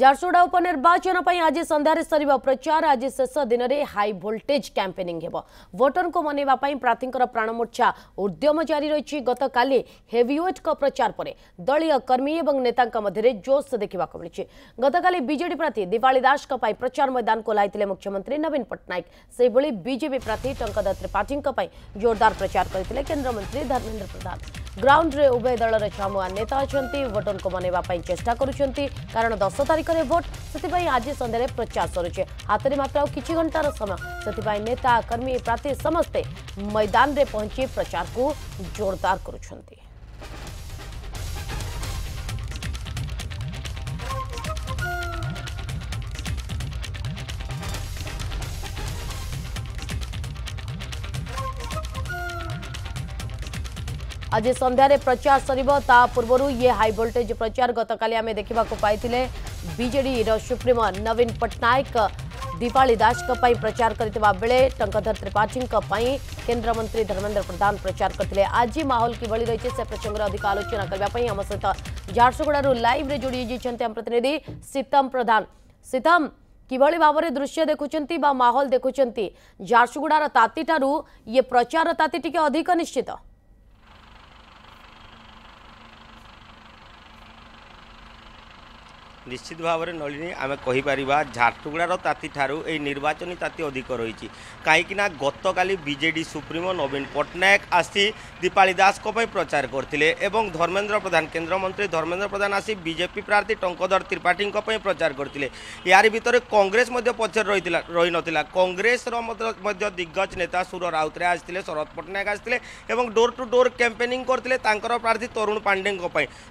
ଝାରସୁଗୁଡ଼ା ଉପନିର୍ବାଚନ ପାଇଁ ଆଜି ସନ୍ଧ୍ୟାରେ ସରିବ ପ୍ରଚାର ଆଜି ଶେଷ ଦିନରେ ହାଇ ଭୋଲ୍ଟେଜ୍ କ୍ୟାମ୍ପେନିଂ ହେବ ଭୋଟରଙ୍କୁ ମନେଇବା ପାଇଁ ପ୍ରାର୍ଥୀଙ୍କର ପ୍ରାଣମୂର୍ଚ୍ଛା ଉଦ୍ୟମ ଜାରି ରହିଛି ଗତକାଲି ହେଭିୱେଟ୍ଙ୍କ ପ୍ରଚାର ପରେ ଦଳୀୟ କର୍ମୀ ଏବଂ ନେତାଙ୍କ ମଧ୍ୟରେ ଜୋସ୍ ଦେଖିବାକୁ ମିଳିଛି ଗତକାଲି ବିଜେଡି ପ୍ରାର୍ଥୀ ଦୀପାଳି ଦାସଙ୍କ ପାଇଁ ପ୍ରଚାର ମୈଦାନକୁ ଓହ୍ଲାଇଥିଲେ ମୁଖ୍ୟମନ୍ତ୍ରୀ ନବୀନ ପଟ୍ଟନାୟକ ସେହିଭଳି ବିଜେପି ପ୍ରାର୍ଥୀ ଟଙ୍କଦତ୍ତ ତ୍ରିପାଠୀଙ୍କ ପାଇଁ ଜୋରଦାର ପ୍ରଚାର କରିଥିଲେ କେନ୍ଦ୍ରମନ୍ତ୍ରୀ ଧର୍ମେନ୍ଦ୍ର ପ୍ରଧାନ ଗ୍ରାଉଣ୍ଡରେ ଉଭୟ ଦଳର ଛଅମୁଆ ନେତା ଅଛନ୍ତି ଭୋଟରଙ୍କୁ ମନେଇବା ପାଇଁ ଚେଷ୍ଟା କରୁଛନ୍ତି କାରଣ ଦଶ ତାରିଖରେ ଭୋଟ୍ ସେଥିପାଇଁ ଆଜି ସନ୍ଧ୍ୟାରେ ପ୍ରଚାର ସରୁଛି ହାତରେ ମାତ୍ର ଆଉ କିଛି ଘଣ୍ଟାର ସମୟ ସେଥିପାଇଁ ନେତା କର୍ମୀ ପ୍ରାର୍ଥୀ ସମସ୍ତେ ମୈଦାନରେ ପହଞ୍ଚି ପ୍ରଚାରକୁ ଜୋରଦାର କରୁଛନ୍ତି आज सन्धार प्रचार सर पूर्व ये हाई भोल्टेज प्रचार गत গতকাল আমি দেখা পাইলে বিজেডির সুপ্রিমো নবীন পট্টনাক दीपाली दास प्रचार करंकधर त्रिपाठी केन्द्रमंत्री धर्मेन्द्र प्रधान प्रचार करते आज महोल कि रही से प्रसंग में अधिक आलोचना करने आम सहित झारसुगुड़ लाइव जोड़ी आम प्रतिनिधि सीतम प्रधान सीतम किभली भाव में दृश्य देखुं महोल देखुं झारसुगुड़ार ताती ये प्रचार ताती टी अधिक निश्चित নিশ্চিত ভাবে নলিনী আমি কহিপারা ঝারসুগুড়ার তাঁতি ঠার এই নির্বাচনী তাঁতি অধিক রয়েছে কাইকি না গতকাল বিজেডি সুপ্রিমো নবীন পট্টনাক আসি দীপাড়ি দাসক প্রচার করলে এবং ধর্মেন্দ্র প্রধান কেন্দ্রমন্ত্রী ধর্মেন্দ্র প্রধান আসি বিজেপি প্রার্থী টঙ্কধর ত্রিপাঠী প্রচার করলে ইয়ার ভিতরে কংগ্রেস পছর রয়ে নথিলা কংগ্রেসর মধ্য দিগ্গজ নেতা সুর রাউতরায় আসলে শরদ পট্টনাক আসলে এবং ডোর টু ডোর ক্যাম্পেনিং করলে তাঁর প্রার্থী তরুণ পাণ্ডে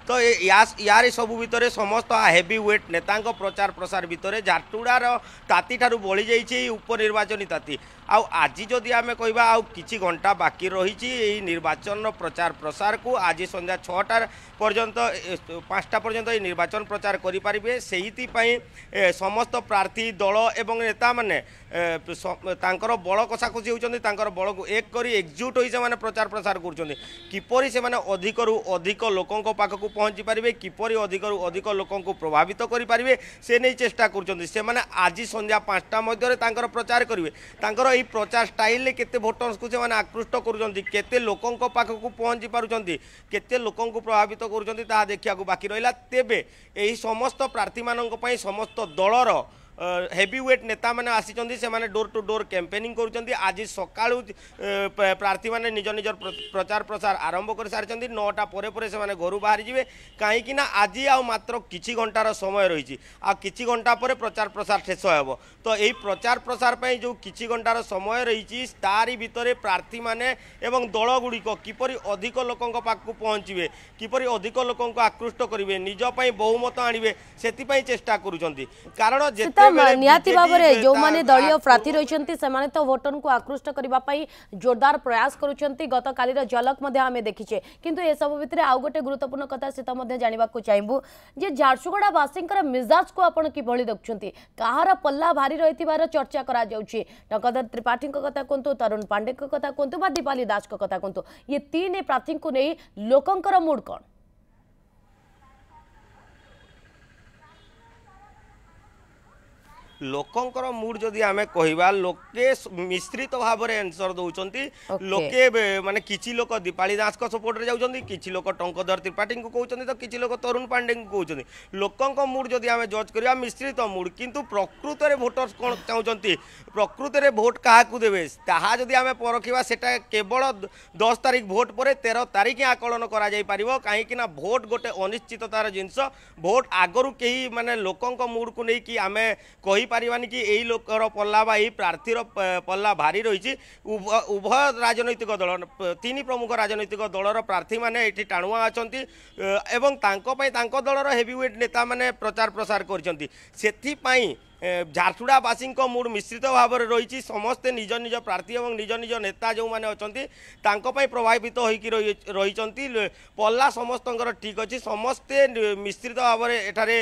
তো ইয়ার সবু ভিতরে সমস্ত হেভি ওয়েট নেতাঙ্ক প্রচার প্রসার ভিতরে ঝারটুড়ার তাঁতি ঠার বলি যাইছে এই উপনির্বাচনী তাঁতি আউ আজি যদি আমি কহবা আউ কিছু ঘণ্টা বাকি রয়েছে এই নির্বাচন প্রচার প্রসারকু আজি সন্ধ্যা ছটার পর্যন্ত পাঁচটা পর্যন্ত এই নির্বাচন প্রচার করে পারিবে সেইপাই সমস্ত প্রার্থী দল এবং নেতা মানে তাঁর বল কষাকষি হচ্ছেন তাঁর বলকু এক করে একজুট হয়ে সে প্রচার প্রসার করছেন কিপর সে অধিকরু অধিক লোক পাখক পৌঁছি পারিবে কিপর অধিকরু অধিক লোক প্রভাবিত সাবিত করে সে নিয়ে চেষ্টা করছেন সে মানে আজি সন্ধ্যা পাঁচটা মধ্যে তাঁর প্রচার করবে তাঁর এই প্রচার স্টাইলে কেতে ভোটর্সু সে আকৃষ্ট করছেন কেতে লোক পাখক পৌঁছি পুছেন কেতে লোক প্রভাবিত করছেন তাহা দেখা বাকি রহলা তেবে এই সমস্ত প্রার্থী মানুষ সমস্ত দলর ହେଭିୱେଟ୍ ନେତାମାନେ ଆସିଛନ୍ତି ସେମାନେ ଡୋର୍ ଟୁ ଡୋର୍ କ୍ୟାମ୍ପେନିଂ କରୁଛନ୍ତି ଆଜି ସକାଳୁ ପ୍ରାର୍ଥୀମାନେ ନିଜ ନିଜର ପ୍ରଚାର ପ୍ରସାର ଆରମ୍ଭ କରିସାରିଛନ୍ତି ନଅଟା ପରେ ପରେ ସେମାନେ ଘରୁ ବାହାରିଯିବେ କାହିଁକିନା ଆଜି ଆଉ ମାତ୍ର କିଛି ଘଣ୍ଟାର ସମୟ ରହିଛି ଆଉ କିଛି ଘଣ୍ଟା ପରେ ପ୍ରଚାର ପ୍ରସାର ଶେଷ ହେବ ତ ଏହି ପ୍ରଚାର ପ୍ରସାର ପାଇଁ ଯେଉଁ କିଛି ଘଣ୍ଟାର ସମୟ ରହିଛି ତାରି ଭିତରେ ପ୍ରାର୍ଥୀମାନେ ଏବଂ ଦଳଗୁଡ଼ିକ କିପରି ଅଧିକ ଲୋକଙ୍କ ପାଖକୁ ପହଞ୍ଚିବେ କିପରି ଅଧିକ ଲୋକଙ୍କୁ ଆକୃଷ୍ଟ କରିବେ ନିଜ ପାଇଁ ବହୁମତ ଆଣିବେ ସେଥିପାଇଁ ଚେଷ୍ଟା କରୁଛନ୍ତି କାରଣ ଯେତେ ମ୍ୟାଡ଼ାମ ନିହାତି ଭାବରେ ଯେଉଁମାନେ ଦଳୀୟ ପ୍ରାର୍ଥୀ ରହିଛନ୍ତି ସେମାନେ ତ ଭୋଟରଙ୍କୁ ଆକୃଷ୍ଟ କରିବା ପାଇଁ ଜୋରଦାର ପ୍ରୟାସ କରୁଛନ୍ତି ଗତକାଲିର ଝଲକ ମଧ୍ୟ ଆମେ ଦେଖିଛେ କିନ୍ତୁ ଏସବୁ ଭିତରେ ଆଉ ଗୋଟେ ଗୁରୁତ୍ୱପୂର୍ଣ୍ଣ କଥା ସେତ ମଧ୍ୟ ଜାଣିବାକୁ ଚାହିଁବୁ ଯେ ଝାରସୁଗୁଡ଼ାବାସୀଙ୍କର ମିଜାଜକୁ ଆପଣ କିଭଳି ଦେଖୁଛନ୍ତି କାହାର ପଲ୍ଲା ଭାରି ରହିଥିବାର ଚର୍ଚ୍ଚା କରାଯାଉଛି ଟଙ୍କଧର ତ୍ରିପାଠୀଙ୍କ କଥା କୁହନ୍ତୁ ତରୁଣ ପାଣ୍ଡେଙ୍କ କଥା କୁହନ୍ତୁ ବା ଦୀପାଲି ଦାସଙ୍କ କଥା କୁହନ୍ତୁ ଏ ତିନି ପ୍ରାର୍ଥୀଙ୍କୁ ନେଇ ଲୋକଙ୍କର ମୁଡ୍ କ'ଣ ଲୋକଙ୍କର ମୁଡ୍ ଯଦି ଆମେ କହିବା ଲୋକେ ମିଶ୍ରିତ ଭାବରେ ଆନ୍ସର ଦେଉଛନ୍ତି ଲୋକେ ମାନେ କିଛି ଲୋକ ଦୀପାଳି ଦାସଙ୍କ ସପୋର୍ଟରେ ଯାଉଛନ୍ତି କିଛି ଲୋକ ଟଙ୍କଧର ତ୍ରିପାଠୀଙ୍କୁ କହୁଛନ୍ତି ତ କିଛି ଲୋକ ତରୁଣ ପାଣ୍ଡେଙ୍କୁ କହୁଛନ୍ତି ଲୋକଙ୍କ ମୁଡ୍ ଯଦି ଆମେ ଜଜ୍ କରିବା ମିଶ୍ରିତ ମୁଡ୍ କିନ୍ତୁ ପ୍ରକୃତରେ ଭୋଟର୍ସ କ'ଣ ଚାହୁଁଛନ୍ତି ପ୍ରକୃତରେ ଭୋଟ୍ କାହାକୁ ଦେବେ ତାହା ଯଦି ଆମେ ପରଖିବା ସେଟା କେବଳ ଦଶ ତାରିଖ ଭୋଟ୍ ପରେ ତେର ତାରିଖ ଆକଳନ କରାଯାଇପାରିବ କାହିଁକିନା ଭୋଟ୍ ଗୋଟେ ଅନିଶ୍ଚିତତାର ଜିନିଷ ଭୋଟ୍ ଆଗରୁ କେହି ମାନେ ଲୋକଙ୍କ ମୁଡ୍କୁ ନେଇକି ଆମେ କହି କହିପାରିବାନି କି ଏଇ ଲୋକର ପଲ୍ଲା ବା ଏଇ ପ୍ରାର୍ଥୀର ପଲ୍ଲା ଭାରି ରହିଛି ଉଭୟ ରାଜନୈତିକ ଦଳ ତିନି ପ୍ରମୁଖ ରାଜନୈତିକ ଦଳର ପ୍ରାର୍ଥୀମାନେ ଏଠି ଟାଣୁଆ ଅଛନ୍ତି ଏବଂ ତାଙ୍କ ପାଇଁ ତାଙ୍କ ଦଳର ହେଭିୱେଟ୍ ନେତାମାନେ ପ୍ରଚାର ପ୍ରସାର କରିଛନ୍ତି ସେଥିପାଇଁ ଝାରସୁଡ଼ାବାସୀଙ୍କ ମୁଡ଼ ମିଶ୍ରିତ ଭାବରେ ରହିଛି ସମସ୍ତେ ନିଜ ନିଜ ପ୍ରାର୍ଥୀ ଏବଂ ନିଜ ନିଜ ନେତା ଯେଉଁମାନେ ଅଛନ୍ତି ତାଙ୍କ ପାଇଁ ପ୍ରଭାବିତ ହୋଇକି ରହିଛନ୍ତି ପଲ୍ଲା ସମସ୍ତଙ୍କର ଠିକ୍ ଅଛି ସମସ୍ତେ ମିଶ୍ରିତ ଭାବରେ ଏଠାରେ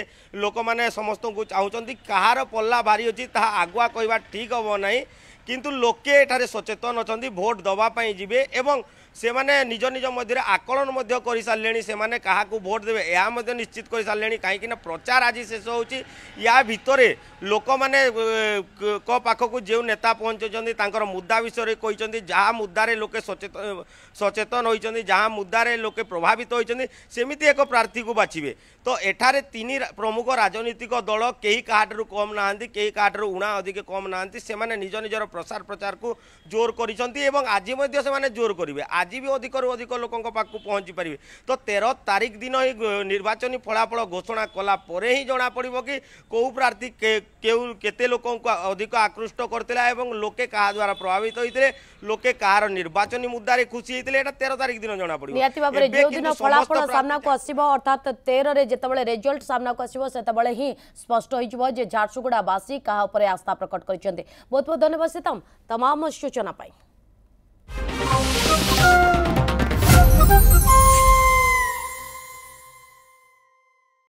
ଲୋକମାନେ ସମସ୍ତଙ୍କୁ ଚାହୁଁଛନ୍ତି କାହାର ପଲ୍ଲା ଭାରି ଅଛି ତାହା ଆଗୁଆ କହିବା ଠିକ୍ ହେବ ନାହିଁ কিন্তু লোকে এখানে সচেতন অনেক ভোট দেওয়া যাবে এবং সে নিজ নিজ মধ্যে আকলন করে সারে সে কাহু ভোট দেবে এ নিশ্চিত করে সারে কিনা প্রচার আজ শেষ হচ্ছে ইয়া ভিতরে লোক মানে পাখক যে নেতা পৌঁছাই তাঁর মুদা বিষয়ে কিন্তু যা মুদারে লোকে সচেতন হয়েছেন যা মুদারে লোকে প্রভাবিত হয়েছেন সেমিটি এক প্রার্থী বাছবে তো এখানে তিন প্রমুখ রাজনৈতিক দল কে কাহু কম না কে কাহু উণা অধিক কম না সে নিজ নিজের প্রচার প্রচারকু জোর করেছেন এবং আজি সে জোর করবে আজি বি অধিকর অধিক লোক পাখু পৌঁছি পারবে তো তের তারিখ দিন এই নির্বাচনী ফলাফল ঘোষণা কলা পরে হি জনা পড়ব কি কেউ প্রার্থী কেউ কেতে লোক অধিক আকৃষ্ট করলে এবং লোকে কাহা দ্বারা প্রভাবিত হয়েছে লোকে কাহার নির্বাচনী মুদারে খুশি হয়েছে এটা তের তারিখ দিন জনা পড়ব নিহতি ভাবে যেদিন ফলাফল সামনাকু আসব অর্থাৎ তেরের যেতবে রেজল্ট সামনাকু আসব সেতবে হি স্পষ্ট হয়ে যে ঝারসুগুড়াবাসী কাহা উপরে আস্থা প্রকট করেছেন বহুত বহুত ধন্যবাদ ખતમ તમામ સૂચના પાઈ